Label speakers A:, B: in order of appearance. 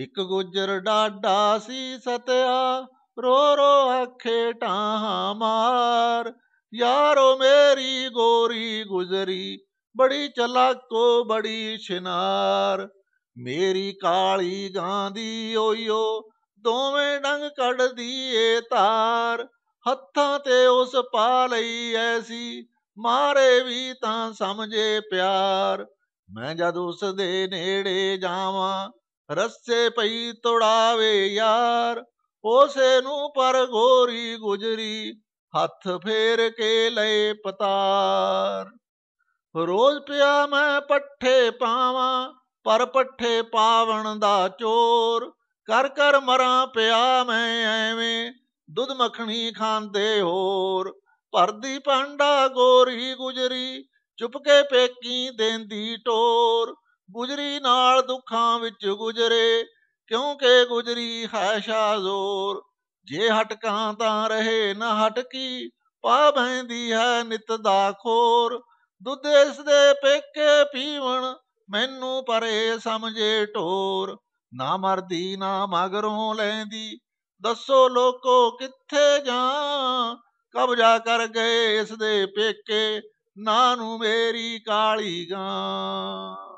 A: ਇੱਕ ਗੁਜਰ ਡਾਡਾ ਸੀ ਸਤਿਆ ਰੋ ਰੋ ਅੱਖੇ ਟਾਹਾਂ ਮਾਰ ਯਾਰੋ ਮੇਰੀ ਗੋਰੀ ਗੁਜਰੀ ਬੜੀ ਚਲਾਕੋ ਬੜੀ ਛਨਾਰ ਮੇਰੀ ਕਾਲੀ ਗਾਂਦੀ ਓਯੋ ਦੋਵੇਂ ਡੰਗ ਕੱਢਦੀ ਏ ਤਾਰ ਹੱਥਾਂ ਤੇ ਉਸ ਪਾ ਲਈ ਐਸੀ ਮਾਰੇ ਵੀ ਤਾਂ ਸਮਝੇ ਪਿਆਰ ਮੈਂ ਜਦ ਉਸ ਦੇ ਨੇੜੇ ਜਾਵਾਂ ਰਸੇ ਪਈ ਤੋੜਾਵੇ ਯਾਰ ਉਸੇ ਨੂੰ ਪਰ ਗੋਰੀ ਗੁਜਰੀ ਹੱਥ ਫੇਰ ਕੇ ਲਏ ਪਤਾਰ ਰੋਜ਼ ਪਿਆ ਮੈਂ ਪੱਠੇ ਪਾਵਾਂ ਪਰ ਪੱਠੇ ਪਾਵਣ ਦਾ ਚੋਰ ਕਰ ਕਰ ਮਰਾਂ ਪਿਆ ਮੈਂ ਐਵੇਂ ਦੁੱਧ ਮੱਖਣੀ ਖਾਂਦੇ ਹੋਰ ਪਰਦੀ ਪਾਂਡਾ ਗੋਰੀ ਗੁਜਰੀ ਚੁੱਪ ਕੇ ਪੇਕੀ ਦੇਂਦੀ ਟੋਰ ਗੁਜਰੀ ਨਾਲ ਦੁੱਖਾਂ ਵਿੱਚ ਗੁਜਰੇ ਕਿਉਂਕਿ ਗੁਜਰੀ ਹੈ ਸ਼ਾਜ਼ੋਰ ਜੇ ਹਟਕਾਂ ਤਾਂ ਰਹੇ ਨਾ ਹਟਕੀ ਪਾ ਬੈਂਦੀ ਹੈ ਨਿਤ ਦਾ ਖੋਰ ਦੁੱਧ ਇਸ ਦੇ ਪੇਕੇ ਪੀਵਣ ਮੈਨੂੰ ਪਰੇ ਸਮਝੇ ਢੋਰ ਨਾ ਮਰਦੀ ਨਾ ਮਗਰੋਂ ਲੈਂਦੀ ਦੱਸੋ ਲੋਕੋ ਕਿੱਥੇ ਜਾਂ ਕਬਜ਼ਾ ਕਰ ਗਏ ਇਸ ਦੇ ਪੇਕੇ ਨਾ ਨੂੰ ਮੇਰੀ ਕਾਲੀ ਗਾਂ